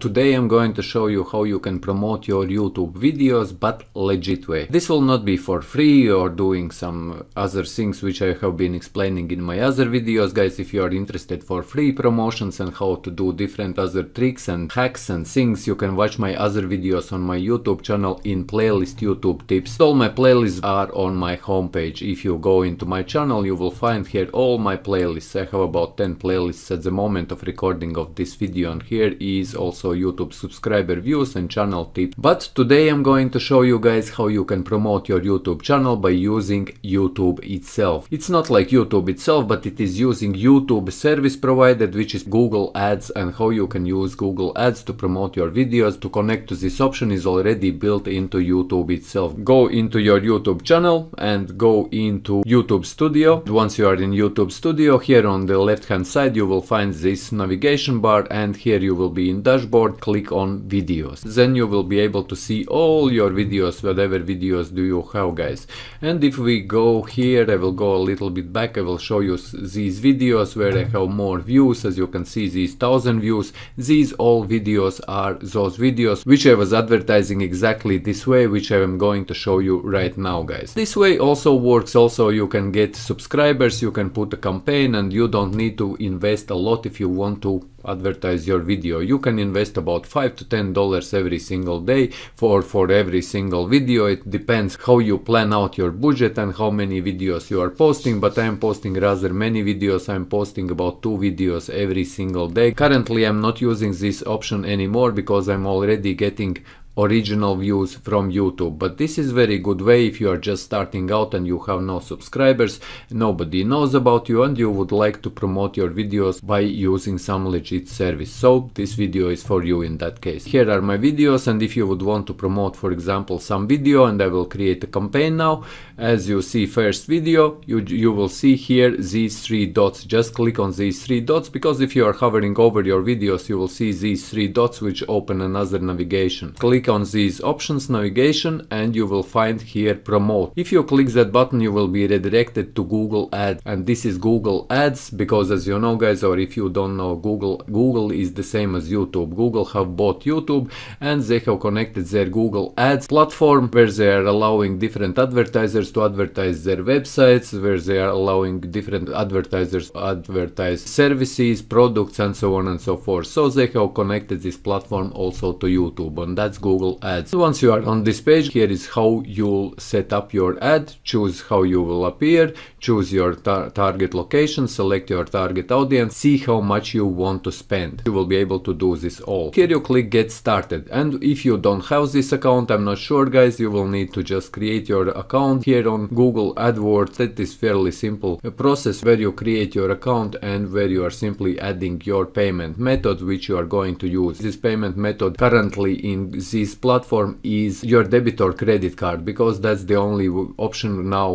Today I'm going to show you how you can promote your YouTube videos but legit way. This will not be for free or doing some other things which I have been explaining in my other videos guys if you are interested for free promotions and how to do different other tricks and hacks and things you can watch my other videos on my YouTube channel in playlist YouTube tips. All my playlists are on my homepage. If you go into my channel you will find here all my playlists. I have about 10 playlists at the moment of recording of this video and here is also YouTube subscriber views and channel tips. But today I'm going to show you guys how you can promote your YouTube channel by using YouTube itself. It's not like YouTube itself, but it is using YouTube service provided, which is Google Ads and how you can use Google Ads to promote your videos. To connect to this option is already built into YouTube itself. Go into your YouTube channel and go into YouTube Studio. Once you are in YouTube Studio, here on the left hand side you will find this navigation bar and here you will be in dashboard record, click on videos. Then you will be able to see all your videos, whatever videos do you have guys. And if we go here, I will go a little bit back, I will show you these videos where I have more views, as you can see these thousand views. These all videos are those videos which I was advertising exactly this way, which I am going to show you right now guys. This way also works, also you can get subscribers, you can put a campaign and you don't need to invest a lot if you want to advertise your video. You can invest about 5 to 10 dollars every single day for, for every single video. It depends how you plan out your budget and how many videos you are posting, but I am posting rather many videos. I'm posting about two videos every single day. Currently I'm not using this option anymore because I'm already getting original views from YouTube. But this is very good way if you are just starting out and you have no subscribers, nobody knows about you and you would like to promote your videos by using some legit service. So this video is for you in that case. Here are my videos and if you would want to promote for example some video and I will create a campaign now. As you see first video, you, you will see here these three dots. Just click on these three dots because if you are hovering over your videos you will see these three dots which open another navigation. Click click on these options navigation and you will find here promote. If you click that button you will be redirected to Google Ads and this is Google Ads because as you know guys or if you don't know Google, Google is the same as YouTube. Google have bought YouTube and they have connected their Google Ads platform where they are allowing different advertisers to advertise their websites, where they are allowing different advertisers to advertise services, products and so on and so forth. So they have connected this platform also to YouTube and that's good Google Ads. Once you are on this page, here is how you'll set up your ad, choose how you will appear, choose your tar target location, select your target audience, see how much you want to spend. You will be able to do this all. Here you click get started and if you don't have this account, I'm not sure guys, you will need to just create your account here on Google AdWords. That is fairly simple process where you create your account and where you are simply adding your payment method which you are going to use. This payment method currently in Z this platform is your debit or credit card because that's the only option now.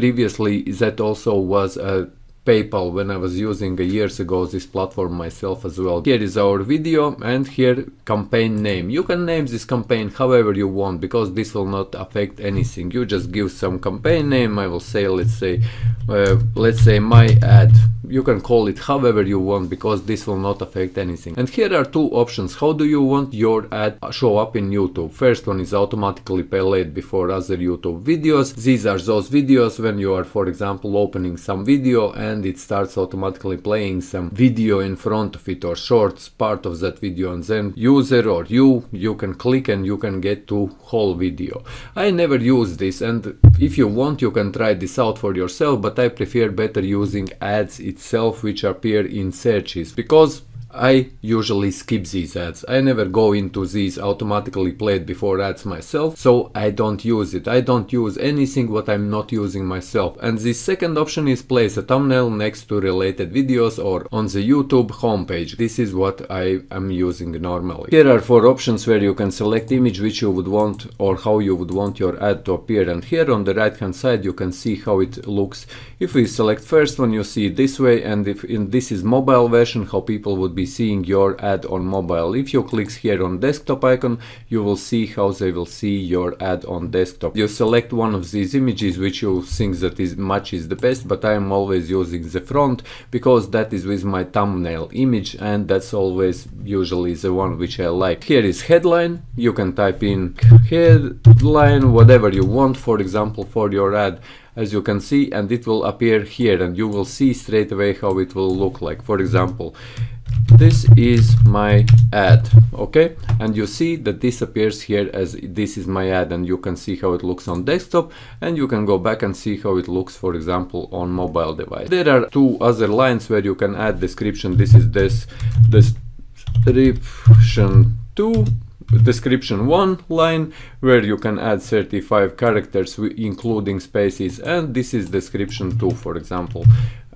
Previously, that also was a PayPal when I was using years ago this platform myself as well. Here is our video and here campaign name. You can name this campaign however you want because this will not affect anything. You just give some campaign name. I will say let's say uh, let's say my ad you can call it however you want because this will not affect anything. And here are two options. How do you want your ad show up in YouTube? First one is automatically played before other YouTube videos. These are those videos when you are for example opening some video and it starts automatically playing some video in front of it or shorts part of that video and then user or you you can click and you can get to whole video. I never use this and if you want you can try this out for yourself but I prefer better using ads itself which appear in searches because I usually skip these ads. I never go into these automatically played before ads myself, so I don't use it. I don't use anything what I'm not using myself. And the second option is place a thumbnail next to related videos or on the YouTube homepage. This is what I am using normally. Here are four options where you can select image which you would want or how you would want your ad to appear. And here on the right hand side you can see how it looks. If we select first one you see it this way and if in this is mobile version how people would be be seeing your ad on mobile. If you click here on desktop icon, you will see how they will see your ad on desktop. You select one of these images which you think that is matches the best, but I am always using the front because that is with my thumbnail image and that's always usually the one which I like. Here is headline, you can type in headline, whatever you want, for example, for your ad as you can see and it will appear here and you will see straight away how it will look like for example this is my ad okay and you see that this appears here as this is my ad and you can see how it looks on desktop and you can go back and see how it looks for example on mobile device there are two other lines where you can add description this is this description 2 description 1 line where you can add 35 characters including spaces and this is description 2 for example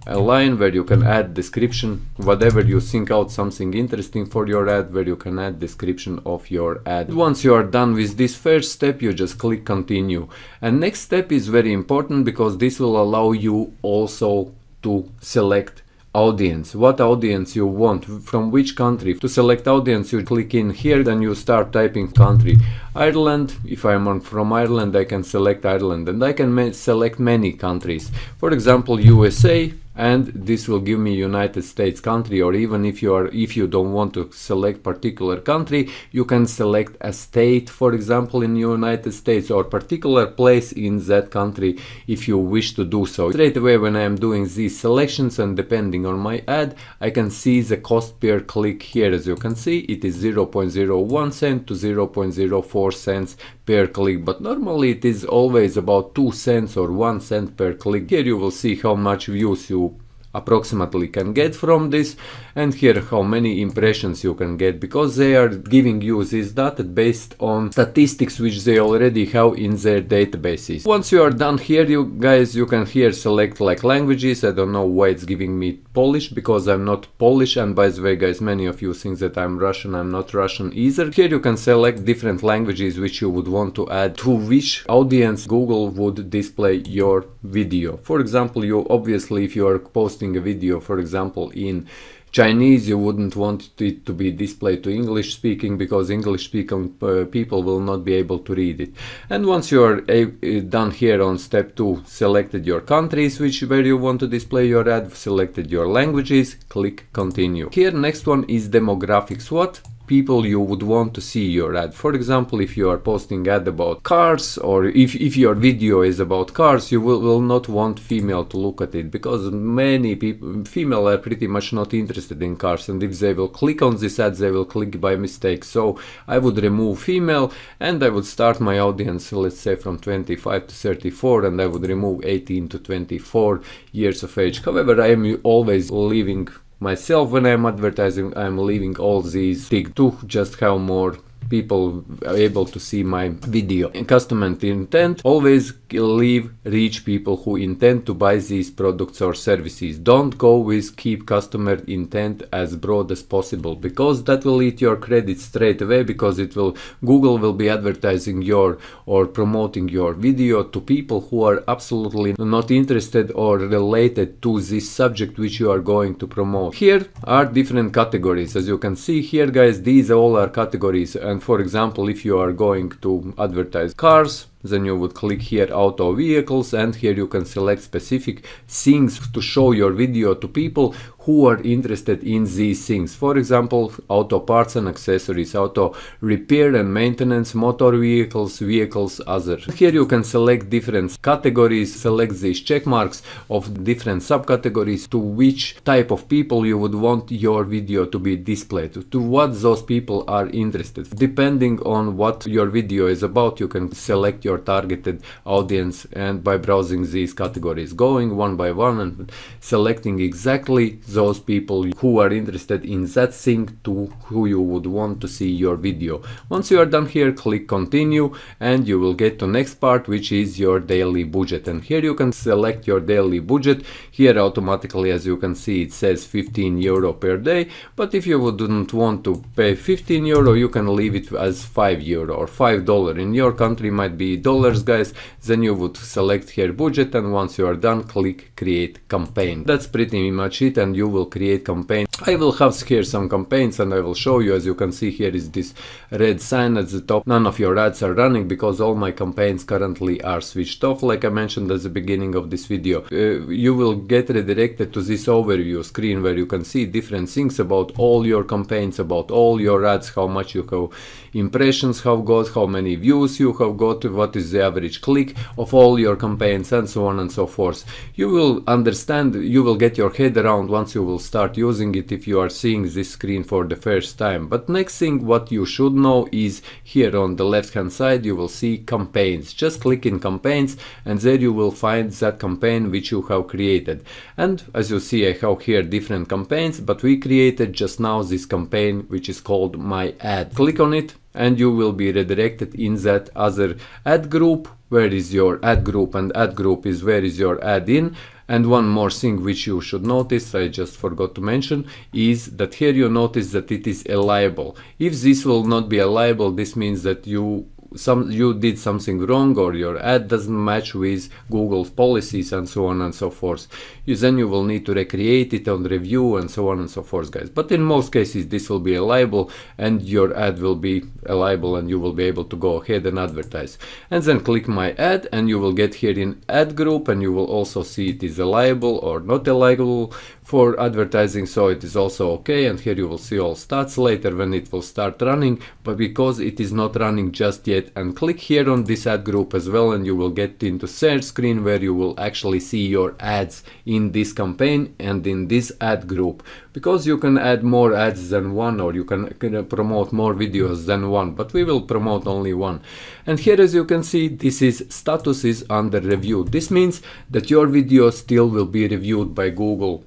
a line where you can add description whatever you think out something interesting for your ad where you can add description of your ad once you are done with this first step you just click continue and next step is very important because this will allow you also to select audience what audience you want from which country to select audience you click in here then you start typing country Ireland if I'm on from Ireland I can select Ireland and I can ma select many countries for example USA and this will give me United States country or even if you are if you don't want to select particular country you can select a state for example in United States or particular place in that country if you wish to do so straight away when I am doing these selections and depending on my ad I can see the cost per click here as you can see it is 0.01 cent to 0.04 cents per click but normally it is always about 2 cents or 1 cent per click. Here you will see how much views you approximately can get from this and here how many impressions you can get because they are giving you this data based on statistics which they already have in their databases. Once you are done here you guys you can here select like languages I don't know why it's giving me Polish because I'm not Polish and by the way guys many of you think that I'm Russian I'm not Russian either. Here you can select different languages which you would want to add to which audience Google would display your video. For example you obviously if you are posting posting a video, for example, in Chinese, you wouldn't want it to be displayed to English speaking because English speaking uh, people will not be able to read it. And once you are uh, done here on step 2, selected your countries which where you want to display your ad, selected your languages, click continue. Here next one is demographics. What? people you would want to see your ad. For example, if you are posting ad about cars or if, if your video is about cars, you will, will not want female to look at it because many people, female are pretty much not interested in cars and if they will click on this ad, they will click by mistake. So I would remove female and I would start my audience, let's say from 25 to 34 and I would remove 18 to 24 years of age. However, I am always leaving myself when I'm advertising I'm leaving all these tick to just have more people are able to see my video. And customer intent always leave reach people who intend to buy these products or services. Don't go with keep customer intent as broad as possible because that will eat your credit straight away because it will Google will be advertising your or promoting your video to people who are absolutely not interested or related to this subject which you are going to promote. Here are different categories as you can see here guys these all are categories and and for example, if you are going to advertise cars, then you would click here auto vehicles and here you can select specific things to show your video to people who are interested in these things. For example, auto parts and accessories, auto repair and maintenance, motor vehicles, vehicles, other. Here you can select different categories, select these check marks of different subcategories to which type of people you would want your video to be displayed, to what those people are interested. Depending on what your video is about, you can select your targeted audience and by browsing these categories, going one by one and selecting exactly those people who are interested in that thing to who you would want to see your video. Once you are done here, click continue and you will get to next part which is your daily budget. And here you can select your daily budget. Here automatically as you can see it says 15 euro per day. But if you wouldn't want to pay 15 euro you can leave it as 5 euro or 5 dollar. In your country might be dollars guys. Then you would select here budget and once you are done click create campaign. That's pretty much it and you you will create campaign. I will have here some campaigns and I will show you as you can see here is this red sign at the top. None of your ads are running because all my campaigns currently are switched off like I mentioned at the beginning of this video. Uh, you will get redirected to this overview screen where you can see different things about all your campaigns, about all your ads, how much you have impressions have got, how many views you have got, what is the average click of all your campaigns and so on and so forth. You will understand, you will get your head around once you will start using it if you are seeing this screen for the first time. But next thing what you should know is here on the left hand side you will see campaigns. Just click in campaigns and there you will find that campaign which you have created. And as you see I have here different campaigns but we created just now this campaign which is called my ad. Click on it and you will be redirected in that other ad group where is your ad group and ad group is where is your ad in and one more thing which you should notice i just forgot to mention is that here you notice that it is a liable if this will not be a liable this means that you some you did something wrong or your ad doesn't match with Google's policies and so on and so forth. You, then you will need to recreate it on review and so on and so forth, guys. But in most cases, this will be liable and your ad will be liable and you will be able to go ahead and advertise. And then click my ad and you will get here in ad group and you will also see it is liable or not liable for advertising so it is also okay and here you will see all stats later when it will start running but because it is not running just yet it and click here on this ad group as well and you will get into search screen where you will actually see your ads in this campaign and in this ad group because you can add more ads than one or you can, can uh, promote more videos than one but we will promote only one and here as you can see this is status is under review this means that your video still will be reviewed by Google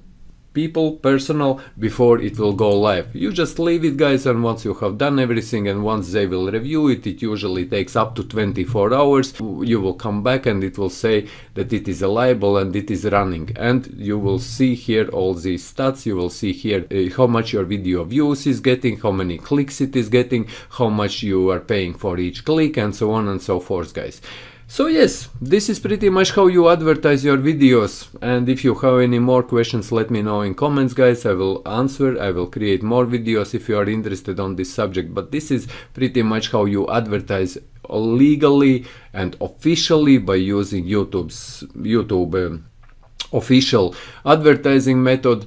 people personal before it will go live. You just leave it guys and once you have done everything and once they will review it, it usually takes up to 24 hours, you will come back and it will say that it is reliable and it is running and you will see here all these stats, you will see here uh, how much your video views is getting, how many clicks it is getting, how much you are paying for each click and so on and so forth guys. So yes, this is pretty much how you advertise your videos and if you have any more questions let me know in comments guys, I will answer, I will create more videos if you are interested on this subject but this is pretty much how you advertise legally and officially by using YouTube's YouTube um, official advertising method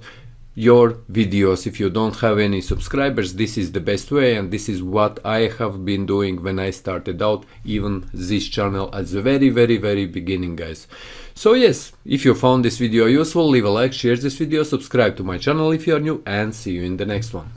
your videos if you don't have any subscribers this is the best way and this is what I have been doing when I started out even this channel at the very very very beginning guys so yes if you found this video useful leave a like share this video subscribe to my channel if you are new and see you in the next one